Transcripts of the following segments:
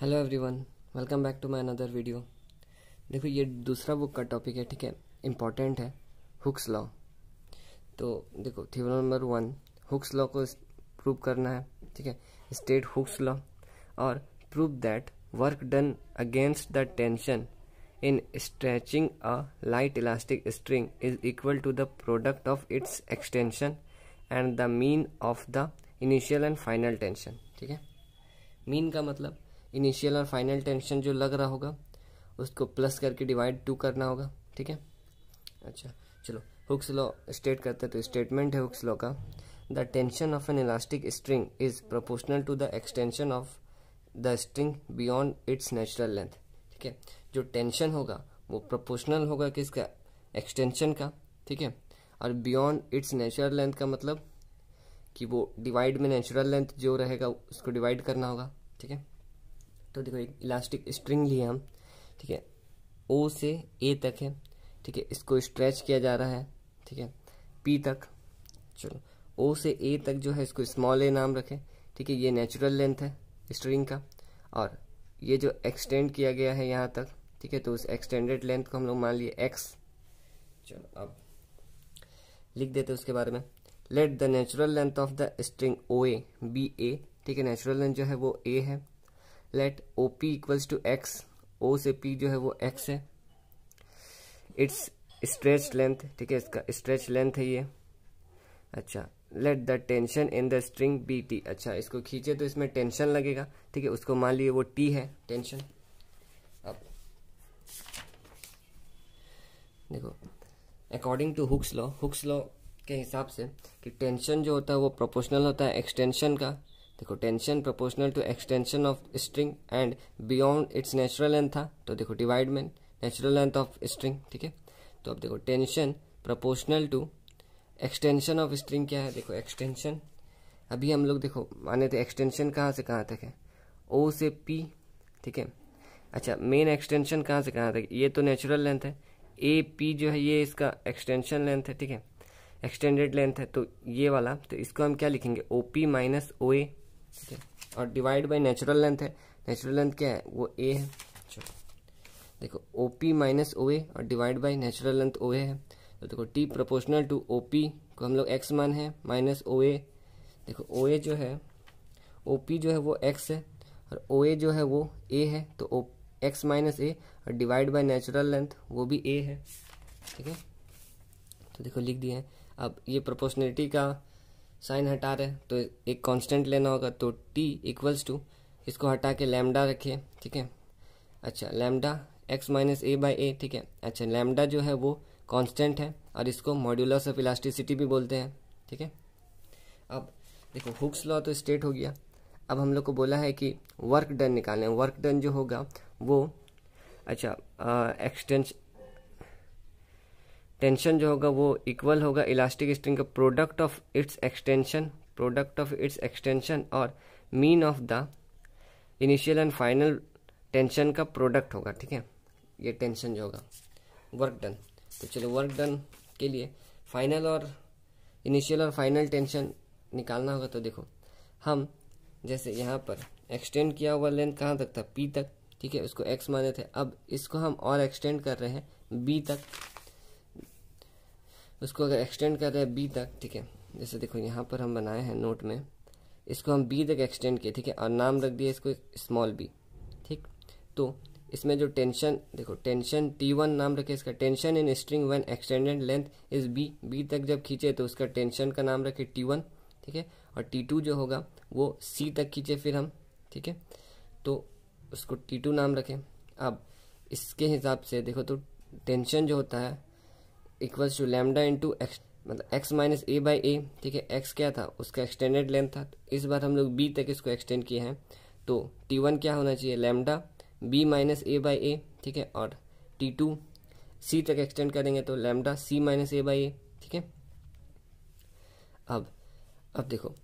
hello everyone welcome back to my another video देखो ये दूसरा बुक का टॉपिक है ठीक है इम्पॉर्टेंट है हुक्स लॉ तो देखो theorem number one Hooke's law को प्रूव करना है ठीक है स्टेट हुक्स लॉ और prove that work done against the tension in stretching a light elastic string is equal to the product of its extension and the mean of the initial and final tension ठीक है mean का मतलब initial और final tension जो लग रहा होगा उसको प्लस करके डिवाइड टू करना होगा ठीक है अच्छा चलो हुक्स लॉ स्टेट करते हैं तो स्टेटमेंट है हुक्स लॉ का the tension of an elastic string is proportional to the extension of the string beyond its natural length ठीक है जो टेंशन होगा वो प्रोपोर्शनल होगा किसका एक्सटेंशन का ठीक है और बियॉन्ड इट्स नेचुरल लेंथ का मतलब कि वो डिवाइड में नेचुरल लेंथ जो रहेगा उसको डिवाइड करना होगा ठीक है तो देखो एक इलास्टिक स्ट्रिंग लिए हम ठीक है ओ से ए तक है ठीक है इसको स्ट्रेच किया जा रहा है ठीक है पी तक चलो ओ से ए तक जो है इसको स्मॉल ए नाम रखें ठीक है ये नेचुरल लेंथ है स्ट्रिंग का और ये जो एक्सटेंड किया गया है यहाँ तक ठीक है तो उस एक्सटेंडेड लेंथ को हम लोग मान लिए एक्स चलो अब लिख देते उसके बारे में let the natural length of the string O A B A ठीक है नेचुरल लेंथ जो है वो ए है let O P equals to X O से पी जो है वो एक्स है इट्स स्ट्रेच लेंथ ठीक है इसका स्ट्रेच लेंथ है ये अच्छा let the tension in the string be T अच्छा इसको खींचे तो इसमें टेंशन लगेगा ठीक है उसको मान लिए वो टी है टेंशन अब देखो according to Hooke's law Hooke's law के हिसाब से कि टेंशन जो होता है वो प्रोपोर्शनल होता है एक्सटेंशन का देखो tension proportional to extension of string and beyond its natural length था तो देखो डिवाइड में नेचुरल लेंथ ऑफ स्ट्रिंग ठीक है तो अब देखो tension proportional to extension of string क्या है देखो एक्सटेंशन अभी हम लोग देखो माने थे एक्सटेंशन कहाँ से कहाँ तक है ओ से पी ठीक है अच्छा मेन एक्सटेंशन कहाँ से कहाँ तक ये तो नेचुरल लेंथ है ए पी जो है ये इसका एक्सटेंशन लेंथ है ठीक है एक्सटेंडेड लेंथ है तो ये वाला तो इसको हम क्या लिखेंगे ओ पी माइनस ओ ए ठीक है और डिवाइड बाई नेचुरल लेंथ है नेचुरल लेंथ क्या है वो ए है चलो देखो O P minus O A और divide by natural length O A है तो देखो T proportional to O P को हम लोग एक्स मान है माइनस ओ ए देखो ओ ए जो है ओ पी जो है वो एक्स है और ओ ए जो है वो ए है तो ओ एक्स माइनस ए और डिवाइड बाय नेचुरल लेंथ वो भी ए है ठीक है तो देखो लिख दिए हैं अब ये प्रोपोर्शनलिटी का साइन हटा रहे तो एक कांस्टेंट लेना होगा तो टी इक्वल्स टू इसको हटा के लैमडा रखिए ठीक है अच्छा lambda X minus A by A ठीक है अच्छा लैमडा जो है वो कांस्टेंट है और इसको मॉड्यूलस ऑफ इलास्टिसिटी भी बोलते हैं ठीक है अब देखो हुक्स लॉ तो स्टेट हो गया अब हम लोग को बोला है कि वर्क डन निकालें वर्क डन जो होगा वो अच्छा एक्सटेंश टेंशन जो होगा वो इक्वल होगा इलास्टिक स्ट्रिंग का product of its extension product of its extension और mean of the initial and final tension का प्रोडक्ट होगा ठीक है ये टेंशन जो होगा वर्क डन तो चलो वर्क डन के लिए फाइनल और इनिशियल और फाइनल टेंशन निकालना होगा तो देखो हम जैसे यहाँ पर एक्सटेंड किया हुआ लेंथ कहाँ तक था पी तक ठीक है उसको एक्स माने थे अब इसको हम और एक्सटेंड कर रहे हैं बी तक उसको अगर एक्सटेंड कर रहे हैं बी तक ठीक है जैसे देखो यहाँ पर हम बनाए हैं नोट में इसको हम बी तक एक्सटेंड किए ठीक है और नाम रख दिया इसको स्मॉल बी ठीक तो इसमें जो टेंशन देखो टेंशन टी वन नाम रखे इसका tension in string one extended length is B B तक जब खींचे तो उसका टेंशन का नाम रखे टी वन ठीक है और टी टू जो होगा वो सी तक खींचे फिर हम ठीक है तो उसको टी टू नाम रखें अब इसके हिसाब से देखो तो टेंशन जो होता है equals to lambda into X मतलब X minus A by A ठीक है एक्स क्या था उसका एक्सटेंडेड लेंथ था इस बार हम लोग बी तक इसको एक्सटेंड किए हैं तो टी वन क्या होना चाहिए lambda B minus A by A ठीक है और टी टू सी तक एक्सटेंड करेंगे तो lambda C minus A by A ठीक है अब अब देखो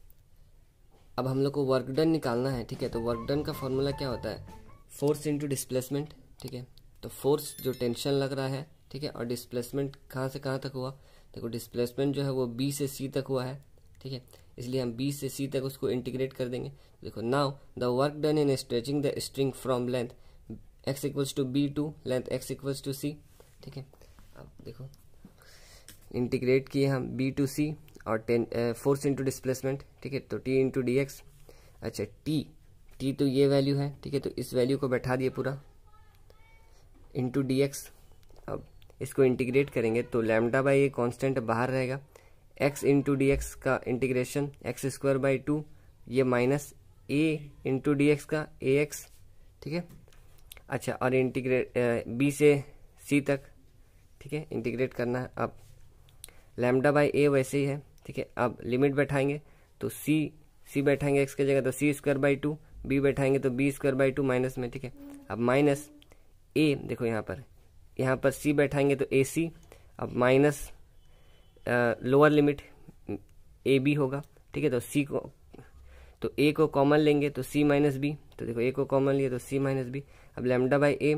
अब हम लोग को वर्क डन निकालना है ठीक है तो वर्क डन का फॉर्मूला क्या होता है फोर्स इंटू डिस्प्लेसमेंट ठीक है तो फोर्स जो टेंशन लग रहा है ठीक है और डिस्प्लेसमेंट कहाँ से कहाँ तक हुआ देखो डिस्प्लेसमेंट जो है वो बी से सी तक हुआ है ठीक है इसलिए हम बी से सी तक उसको इंटीग्रेट कर देंगे तो देखो now the work done in stretching the string from length X equals to B to length X equals to C ठीक है अब देखो इंटीग्रेट किए हम बी टू सी और टेन फोर्स इंटू डिस्प्लेसमेंट ठीक है तो टी इंटू डी एक्स अच्छा टी टी तो ये वैल्यू है ठीक है तो इस वैल्यू को बैठा दिए पूरा इंटू डी एक्स अब इसको इंटीग्रेट करेंगे तो लैमडा बाई ये कॉन्स्टेंट बाहर रहेगा एक्स इंटू डी एक्स का integration X square by two ये minus A into D X का ए एक्स ठीक है अच्छा और इंटीग्रेट बी से सी तक ठीक है इंटीग्रेट करना है अब लैमडा बाई ए वैसे ही है ठीक है अब लिमिट बैठाएंगे तो सी सी बैठाएंगे एक्स की जगह तो C square by two B बैठाएंगे तो B square by two minus में ठीक है अब माइनस ए देखो यहाँ पर यहाँ पर सी बैठाएंगे तो ए सी अब minus lower limit A B होगा ठीक है तो सी को तो ए को कॉमन लेंगे तो सी माइनस बी तो देखो ए को कॉमन लिए तो सी माइनस बी अब लेमडा बाई ए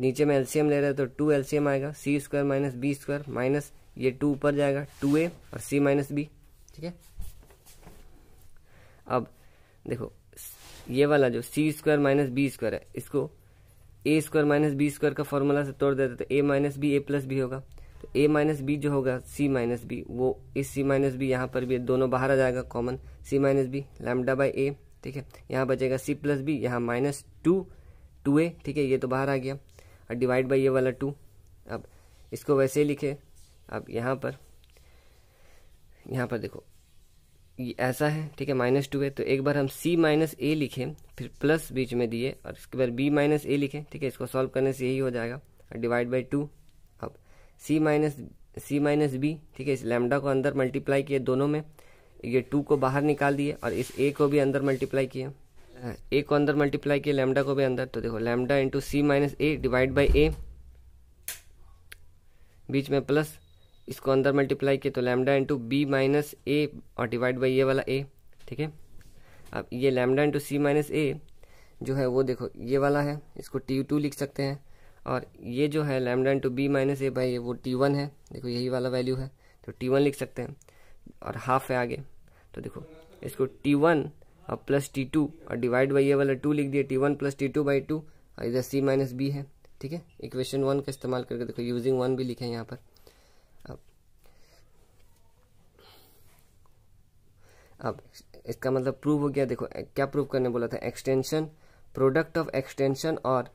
नीचे में एलसीएम ले रहे हैं तो टू एलसीएम आएगा C square minus B square minus ये टू ऊपर जाएगा टू ए और सी माइनस बी ठीक है अब देखो ये वाला जो C square minus B square है इसको A square minus B square का फॉर्मूला से तोड़ देते तो A minus B A plus B होगा ए माइनस बी जो होगा सी माइनस बी वो इस सी माइनस बी यहाँ पर भी दोनों बाहर आ जाएगा common C minus B lambda by A ठीक है यहाँ बचेगा सी प्लस बी यहाँ माइनस टू टू ए ठीक है ये तो बाहर आ गया और डिवाइड बाई ये वाला टू अब इसको वैसे ही लिखे अब यहाँ पर यहाँ पर देखो ये ऐसा है ठीक है माइनस टू है तो एक बार हम सी माइनस ए लिखें फिर प्लस बीच में दिए और इसके बाद बी माइनस ए लिखें ठीक है इसको सॉल्व करने से यही हो जाएगा और divide by two C minus C minus B ठीक है इस लैमडा को अंदर मल्टीप्लाई किए दोनों में ये टू को बाहर निकाल दिए और इस ए को भी अंदर मल्टीप्लाई किए ए को अंदर मल्टीप्लाई किए लैमडा को भी अंदर तो देखो lambda into C minus A divide by A बीच में प्लस इसको अंदर मल्टीप्लाई किए तो lambda into B minus A और डिवाइड बाई ये वाला ए ठीक है अब ये lambda into C minus A जो है वो देखो ये वाला है इसको टी टू लिख सकते हैं और ये जो है lambda into B minus A by वो टी वन है देखो यही वाला वैल्यू है तो टी वन लिख सकते हैं और हाफ है आगे तो देखो इसको टी वन और प्लस टी टू और डिवाइड बाई ये वाला टू लिख दिया T one plus T two by two और इधर सी माइनस बी है ठीक है इक्वेशन वन का इस्तेमाल करके देखो यूजिंग वन भी लिखे हैं यहाँ पर अब अब इसका मतलब प्रूव हो गया देखो क्या प्रूव करने बोला था एक्सटेंशन प्रोडक्ट ऑफ एक्सटेंशन और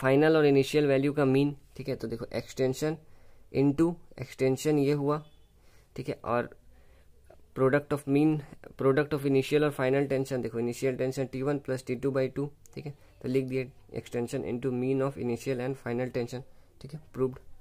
फाइनल और इनिशियल वैल्यू का मीन ठीक है तो देखो एक्सटेंशन इनटू एक्सटेंशन ये हुआ ठीक है और product of mean product of initial और फाइनल टेंशन देखो initial tension T one plus T two by two ठीक है तो लिख दिए extension into mean of initial and final tension ठीक है प्रूव्ड